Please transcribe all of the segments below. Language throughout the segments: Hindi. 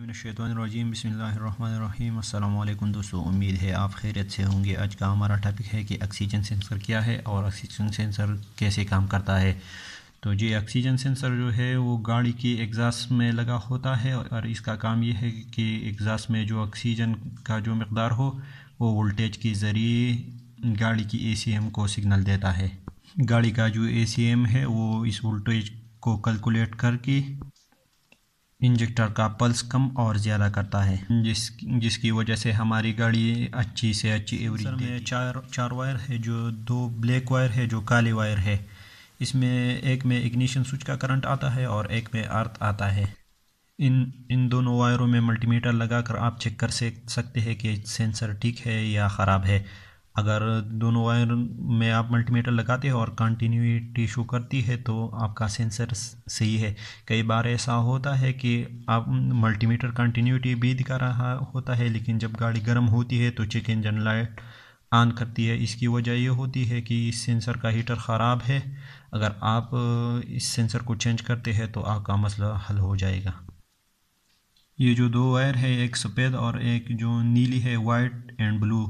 बसमीम अल्लाम दोस्तों उम्मीद है आप खैरियत से होंगे आज का हमारा टॉपिक है कि ऑक्सीजन सेंसर क्या है और ऑक्सीजन सेंसर कैसे काम करता है तो जी ऑक्सीजन सेंसर जो है वो गाड़ी की एग्ज़ास में लगा होता है और इसका काम ये है कि एग्ज़ास में जो ऑक्सीजन का जो मकदार हो वो वोल्टेज के ज़रिए गाड़ी की ए को सिग्नल देता है गाड़ी का जो ए है वो इस वोल्टेज को कैलकुलेट करके इंजेक्टर का पल्स कम और ज़्यादा करता है जिस जिसकी वजह से हमारी गाड़ी अच्छी से अच्छी एवरेज में चार चार वायर है जो दो ब्लैक वायर है जो काले वायर है इसमें एक में इग्निशन स्विच का करंट आता है और एक में अर्थ आता है इन इन दोनों वायरों में मल्टीमीटर लगाकर आप चेक कर सकते हैं कि सेंसर ठीक है या ख़राब है अगर दोनों वायर में आप मल्टीमीटर लगाते हो और कंटिन्यूटी शो करती है तो आपका सेंसर सही है कई बार ऐसा होता है कि आप मल्टीमीटर कंटिन्यूटी भी दिखा रहा होता है लेकिन जब गाड़ी गर्म होती है तो चेक इंजन लाइट ऑन करती है इसकी वजह यह होती है कि इस सेंसर का हीटर ख़राब है अगर आप इस सेंसर को चेंज करते हैं तो आपका मसला हल हो जाएगा ये जो दो वायर है एक सफ़ेद और एक जो नीली है वाइट एंड ब्लू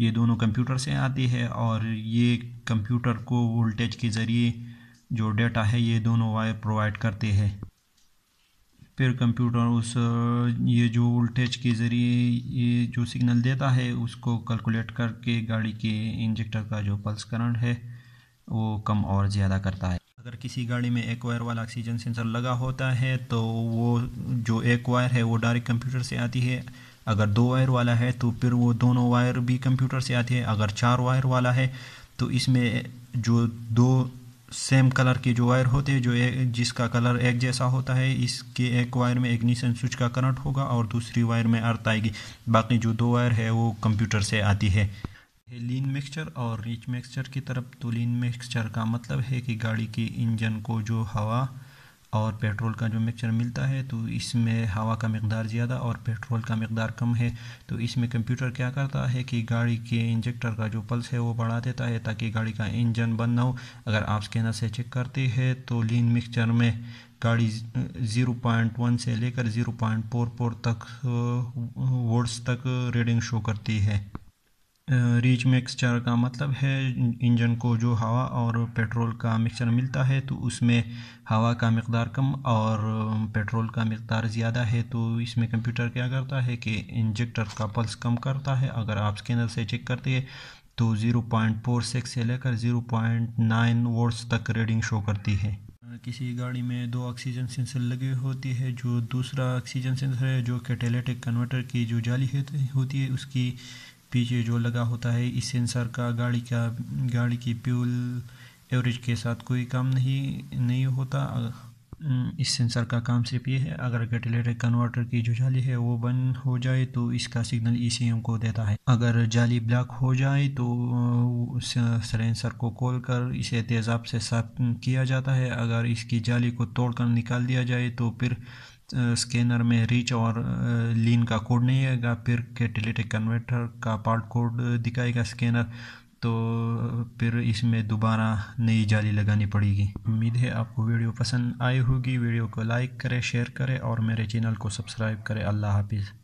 ये दोनों कंप्यूटर से आती है और ये कंप्यूटर को वोल्टेज के ज़रिए जो डेटा है ये दोनों वायर प्रोवाइड करते हैं फिर कंप्यूटर उस ये जो वोल्टेज के ज़रिए ये जो सिग्नल देता है उसको कैलकुलेट करके गाड़ी के इंजेक्टर का जो पल्स करंट है वो कम और ज़्यादा करता है अगर किसी गाड़ी में एक वायर वाला ऑक्सीजन सेंसर लगा होता है तो वो जो एक वायर है वो डायरेक्ट कंप्यूटर से आती है अगर दो वायर वाला है तो फिर वो दोनों वायर भी कंप्यूटर से आती है अगर चार वायर वाला है तो इसमें जो दो सेम कलर के जो वायर होते हैं जो एक जिसका कलर एक जैसा होता है इसके एक वायर में इग्निशन स्विच का करंट होगा और दूसरी वायर में अर्थ आएगी बाकी जो दो वायर है वो कंप्यूटर से आती है लीन मिक्सचर और रिच मिक्सचर की तरफ तो लीन मिक्सचर का मतलब है कि गाड़ी के इंजन को जो हवा और पेट्रोल का जो मिक्सचर मिलता है तो इसमें हवा का मकदार ज़्यादा और पेट्रोल का मकदार कम है तो इसमें कंप्यूटर क्या करता है कि गाड़ी के इंजेक्टर का जो पल्स है वो बढ़ा देता है ताकि गाड़ी का इंजन बंद ना हो अगर आप स्कैनर से चेक करते हैं तो लीन मिक्सचर में गाड़ी ज़ीरो पॉइंट वन से लेकर ज़ीरो पॉइंट फोर फोर तक वोट्स तक रीडिंग शो करती है रीच मिक्सचर का मतलब है इंजन को जो हवा और पेट्रोल का मिक्सचर मिलता है तो उसमें हवा का मकदार कम और पेट्रोल का मकदार ज़्यादा है तो इसमें कंप्यूटर क्या करता है कि इंजेक्टर का पल्स कम करता है अगर आप स्कैनर से चेक करते हैं तो ज़ीरो पॉइंट फोर सिक्स से लेकर ज़ीरो पॉइंट नाइन वोट्स तक रीडिंग शो करती है किसी गाड़ी में दो ऑक्सीजन सेंसर लगे होते हैं जो दूसरा ऑक्सीजन सेंसर है जो कैटेलेटिक कन्वर्टर की जो जाली होती है उसकी पीछे जो लगा होता है इस सेंसर का गाड़ी का गाड़ी की फ्यूल एवरेज के साथ कोई काम नहीं नहीं होता इस सेंसर का काम सिर्फ ये है अगर कैटेलेटर कन्वर्टर की जो जाली है वो बंद हो जाए तो इसका सिग्नल ई को देता है अगर जाली ब्लॉक हो जाए तो सेंसर को कॉल कर इसे तेज़ाब से साफ किया जाता है अगर इसकी जाली को तोड़कर निकाल दिया जाए तो फिर स्कैनर में रीच और लीन का कोड नहीं आएगा फिर कैटेलिटिक कन्वर्टर का पार्ट कोड दिखाएगा स्कैनर तो फिर इसमें दोबारा नई जाली लगानी पड़ेगी उम्मीद है आपको वीडियो पसंद आई होगी वीडियो को लाइक करें शेयर करें और मेरे चैनल को सब्सक्राइब करें अल्लाह हाफिज़